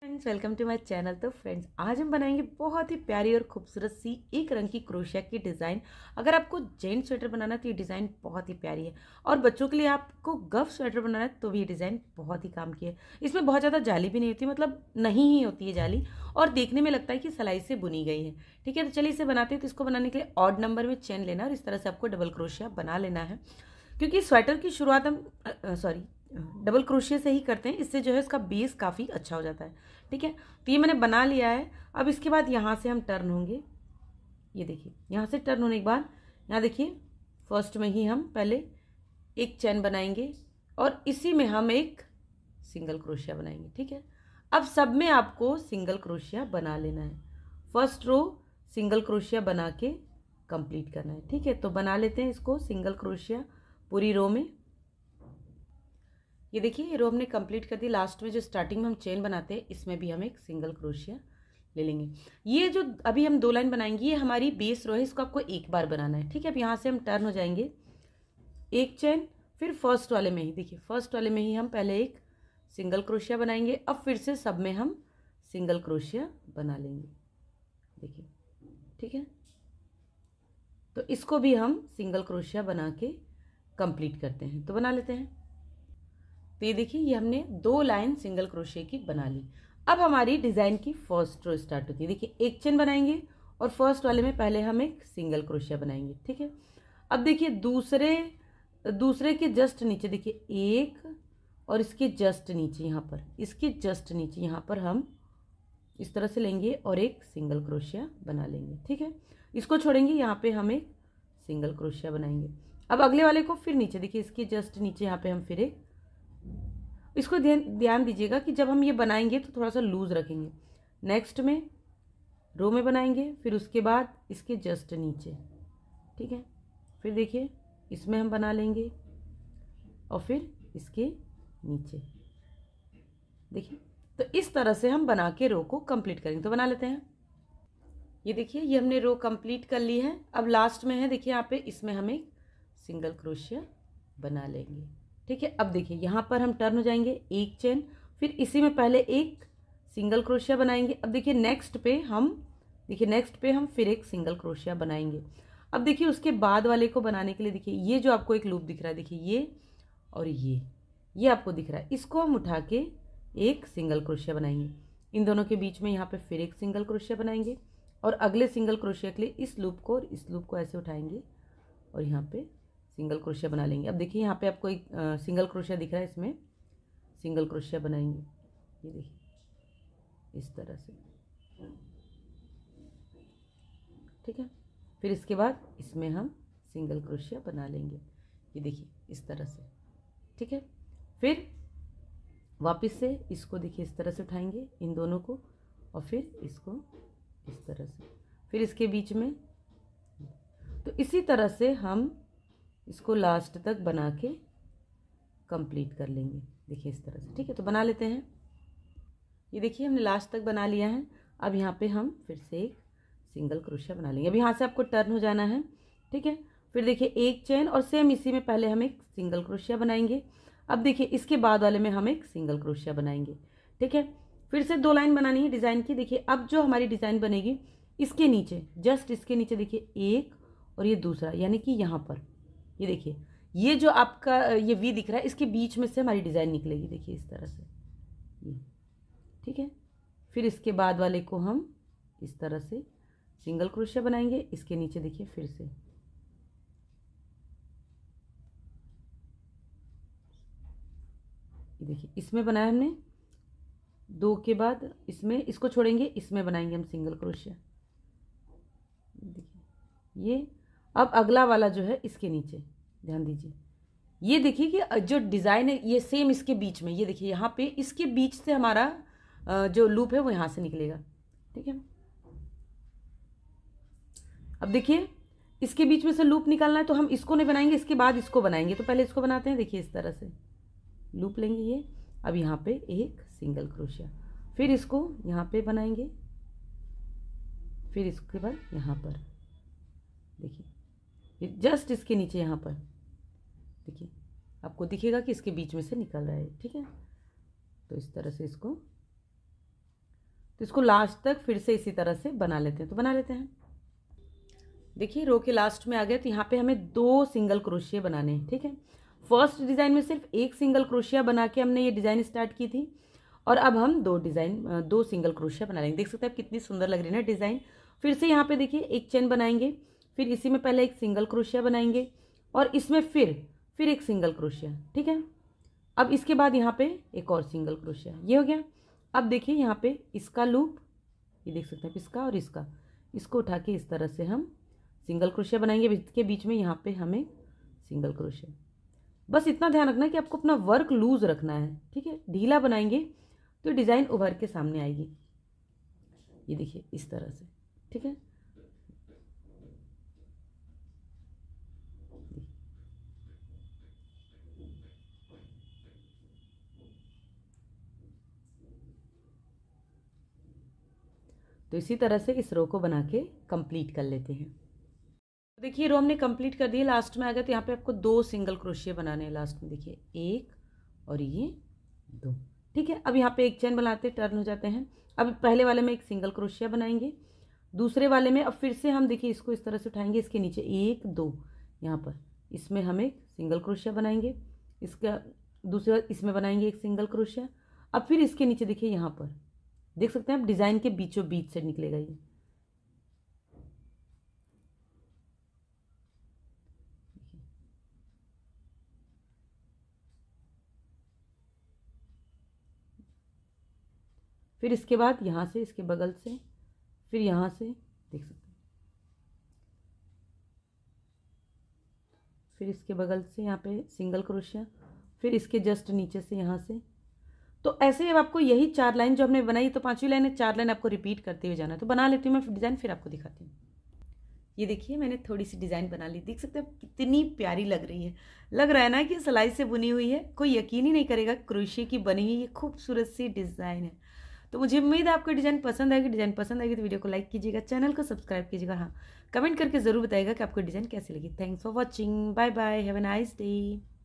friends welcome to my channel तो friends आज हम बनाएंगे बहुत ही प्यारी और खूबसूरत सी एक रंग की क्रोशिया की डिज़ाइन अगर आपको जेंट स्वेटर बनाना है तो ये डिज़ाइन बहुत ही प्यारी है और बच्चों के लिए आपको गफ स्वेटर बनाना है तो भी ये डिज़ाइन बहुत ही काम की है इसमें बहुत ज़्यादा जाली भी नहीं होती मतलब नहीं ही होती है जाली और देखने में लगता है कि सलाई से बुनी गई है ठीक है तो चलिए इसे बनाते हैं तो इसको बनाने के लिए ऑड नंबर में चेन लेना और इस तरह से आपको डबल क्रोशिया बना लेना है क्योंकि स्वेटर की शुरुआत हम सॉरी डबल क्रोशिया से ही करते हैं इससे जो है इसका बेस काफ़ी अच्छा हो जाता है ठीक है तो ये मैंने बना लिया है अब इसके बाद यहाँ से हम टर्न होंगे ये देखिए यहाँ से टर्न होने के बाद यहाँ देखिए फर्स्ट में ही हम पहले एक चैन बनाएंगे और इसी में हम एक सिंगल क्रोशिया बनाएंगे ठीक है अब सब में आपको सिंगल क्रोशिया बना लेना है फर्स्ट रो सिंगल क्रोशिया बना के कंप्लीट करना है ठीक है तो बना लेते हैं इसको सिंगल क्रोशिया पूरी रो में ये देखिए ये रो हमने कंप्लीट कर दी लास्ट में जो स्टार्टिंग में हम चेन बनाते हैं इसमें भी हम एक सिंगल क्रोशिया ले लेंगे ये जो अभी हम दो लाइन बनाएंगे ये हमारी बेस रो है इसको आपको एक बार बनाना है ठीक है अब यहाँ से हम टर्न हो जाएंगे एक चेन फिर फर्स्ट वाले में ही देखिए फर्स्ट वाले में ही हम पहले एक सिंगल क्रोशिया बनाएंगे अब फिर से सब में हम सिंगल क्रोशिया बना लेंगे देखिए ठीक है तो इसको भी हम सिंगल क्रोशिया बना के कंप्लीट करते हैं तो बना लेते हैं तो ये देखिए ये हमने दो लाइन सिंगल क्रोशे की बना ली अब हमारी डिज़ाइन की फर्स्ट रो स्टार्ट होती है देखिए एक चेन बनाएंगे और फर्स्ट वाले में पहले हम एक सिंगल क्रोशिया बनाएंगे ठीक है अब देखिए दूसरे दूसरे के जस्ट नीचे देखिए एक और इसके जस्ट नीचे यहाँ पर इसके जस्ट नीचे यहाँ पर हम इस तरह से लेंगे और एक सिंगल क्रोशिया बना लेंगे ठीक है इसको छोड़ेंगे यहाँ पे हम एक सिंगल क्रोशिया बनाएंगे अब अगले वाले को फिर नीचे देखिए इसके जस्ट नीचे यहाँ पे हम फिर एक इसको ध्यान दीजिएगा कि जब हम ये बनाएंगे तो थोड़ा सा लूज़ रखेंगे नेक्स्ट में रो में बनाएंगे फिर उसके बाद इसके जस्ट नीचे ठीक है फिर देखिए इसमें हम बना लेंगे और फिर इसके नीचे देखिए तो इस तरह से हम बना के रो को कंप्लीट करेंगे तो बना लेते हैं ये देखिए ये हमने रो कंप्लीट कर ली है अब लास्ट में है देखिए यहाँ पे इसमें हम एक सिंगल क्रोशिया बना लेंगे ठीक है अब देखिए यहाँ पर हम टर्न हो जाएंगे एक चेन फिर इसी में पहले एक सिंगल क्रोशिया बनाएंगे अब देखिए नेक्स्ट पे हम देखिए नेक्स्ट पे हम फिर एक सिंगल क्रोशिया बनाएंगे अब देखिए उसके बाद वाले को बनाने के लिए देखिए ये जो आपको एक लूप दिख रहा है देखिए ये और ये ये आपको दिख रहा है इसको हम उठा के एक सिंगल क्रोशिया बनाएंगे इन दोनों के बीच में यहाँ पे फिर एक सिंगल क्रोशिया बनाएंगे और अगले सिंगल क्रोशिया के लिए इस लूप को और इस लूप को ऐसे उठाएंगे और यहाँ पे सिंगल क्रोशिया बना लेंगे अब देखिए यहाँ पे आपको एक आ, सिंगल क्रोशिया दिख रहा है इसमें सिंगल क्रोशिया बनाएंगे ये देखिए इस तरह से ठीक है फिर इसके बाद इसमें हम सिंगल क्रोशिया बना लेंगे ये देखिए इस तरह से ठीक है फिर वापस से इसको देखिए इस तरह से उठाएंगे इन दोनों को और फिर इसको इस तरह से फिर इसके बीच में तो इसी तरह से हम इसको लास्ट तक बना के कंप्लीट कर लेंगे देखिए इस तरह से ठीक है तो बना लेते हैं ये देखिए हमने लास्ट तक बना लिया है अब यहाँ पे हम फिर से एक सिंगल क्रोशिया बना लेंगे अब यहाँ से आपको टर्न हो जाना है ठीक है फिर देखिए एक चैन और सेम इसी में पहले हम एक सिंगल क्रोशिया बनाएंगे अब देखिए इसके बाद वाले में हम एक सिंगल क्रोशिया बनाएंगे ठीक है फिर से दो लाइन बनानी है डिज़ाइन की देखिए अब जो हमारी डिज़ाइन बनेगी इसके नीचे जस्ट इसके नीचे देखिए एक और ये दूसरा यानी कि यहाँ पर ये देखिए ये जो आपका ये वी दिख रहा है इसके बीच में से हमारी डिज़ाइन निकलेगी देखिए इस तरह से ये ठीक है फिर इसके बाद वाले को हम इस तरह से सिंगल क्रोशिया बनाएंगे इसके नीचे देखिए फिर से देखिए इसमें बनाया हमने दो के बाद इसमें इसको छोड़ेंगे इसमें बनाएंगे हम सिंगल क्रोशिया देखिए ये अब अगला वाला जो है इसके नीचे ध्यान दीजिए ये देखिए कि जो डिज़ाइन है ये सेम इसके बीच में ये देखिए यहाँ पे इसके बीच से हमारा जो लूप है वो यहाँ से निकलेगा ठीक है अब देखिए इसके बीच में से लूप निकालना है तो हम इसको नहीं बनाएंगे इसके बाद इसको बनाएंगे तो पहले इसको बनाते हैं देखिए इस तरह से लूप लेंगे ये अब यहाँ पे एक सिंगल क्रोशिया फिर इसको यहाँ पे बनाएंगे फिर इसके बाद यहाँ पर देखिए जस्ट इसके नीचे यहाँ पर देखिए आपको दिखेगा कि इसके बीच में से निकल रहा है ठीक है तो इस तरह से इसको तो इसको लास्ट तक फिर से इसी तरह से बना लेते हैं तो बना लेते हैं देखिए रो के लास्ट में आ गया तो यहाँ पे हमें दो सिंगल क्रोशिया बनाने हैं ठीक है फर्स्ट डिज़ाइन में सिर्फ एक सिंगल क्रोशिया बना के हमने ये डिज़ाइन स्टार्ट की थी और अब हम दो डिज़ाइन दो सिंगल क्रोशिया बना लेंगे देख सकते हैं आप कितनी सुंदर लग रही है ना डिज़ाइन फिर से यहाँ पे देखिए एक चेन बनाएंगे फिर इसी में पहले एक सिंगल क्रोशिया बनाएंगे और इसमें फिर फिर एक सिंगल क्रोशिया ठीक है अब इसके बाद यहाँ पे एक और सिंगल क्रोशिया ये हो गया अब देखिए यहाँ पे इसका लूप ये देख सकते हैं इसका और इसका इसको उठा के इस तरह से हम सिंगल क्रोशिया बनाएंगे इसके बीच में यहाँ पे हमें सिंगल क्रोशिया बस इतना ध्यान रखना कि आपको अपना वर्क लूज रखना है ठीक है ढीला बनाएंगे तो डिज़ाइन उभर के सामने आएगी ये देखिए इस तरह से ठीक है तो इसी तरह से इस रो को बना के कंप्लीट कर लेते हैं तो देखिए रो हमने कंप्लीट कर दी लास्ट में आ गया तो यहाँ पे आपको दो सिंगल क्रोशिया बनाने हैं लास्ट में देखिए एक और ये दो ठीक है अब यहाँ पे एक चैन बनाते टर्न हो जाते हैं अब पहले वाले में एक सिंगल क्रोशिया बनाएंगे दूसरे वाले में अब फिर से हम देखिए इसको इस तरह से उठाएंगे इसके नीचे एक दो यहाँ पर इसमें हम एक सिंगल क्रोशिया बनाएंगे इसका दूसरा इसमें बनाएंगे एक सिंगल क्रोशिया अब फिर इसके नीचे देखिए यहाँ पर देख सकते हैं आप डिज़ाइन के बीचों बीच से निकलेगा ये फिर इसके बाद यहाँ से इसके बगल से फिर यहाँ से देख सकते हैं फिर इसके बगल से यहाँ पे सिंगल क्रोशिया फिर इसके जस्ट नीचे से यहाँ से तो ऐसे ही अब आपको यही चार लाइन जो हमने बनाई तो पांचवी लाइन है चार लाइन आपको रिपीट करते हुए जाना है तो बना लेती हूँ मैं डिज़ाइन फिर आपको दिखाती हूँ ये देखिए मैंने थोड़ी सी डिज़ाइन बना ली देख सकते हैं कितनी प्यारी लग रही है लग रहा है ना कि सिलाई से बुनी हुई है कोई यकीन ही नहीं करेगा क्रोशिए की बनी हुई ये खूबसूरत सी डिज़ाइन है तो मुझे उम्मीद है आपको डिज़ाइन पसंद आएगी डिज़ाइन पसंद आएगी तो वीडियो को लाइक कीजिएगा चैनल को सब्सक्राइब कीजिएगा हाँ कमेंट करके ज़रूर बताएगा कि आपको डिज़ाइन कैसी लगी thanks for watching bye bye have a nice day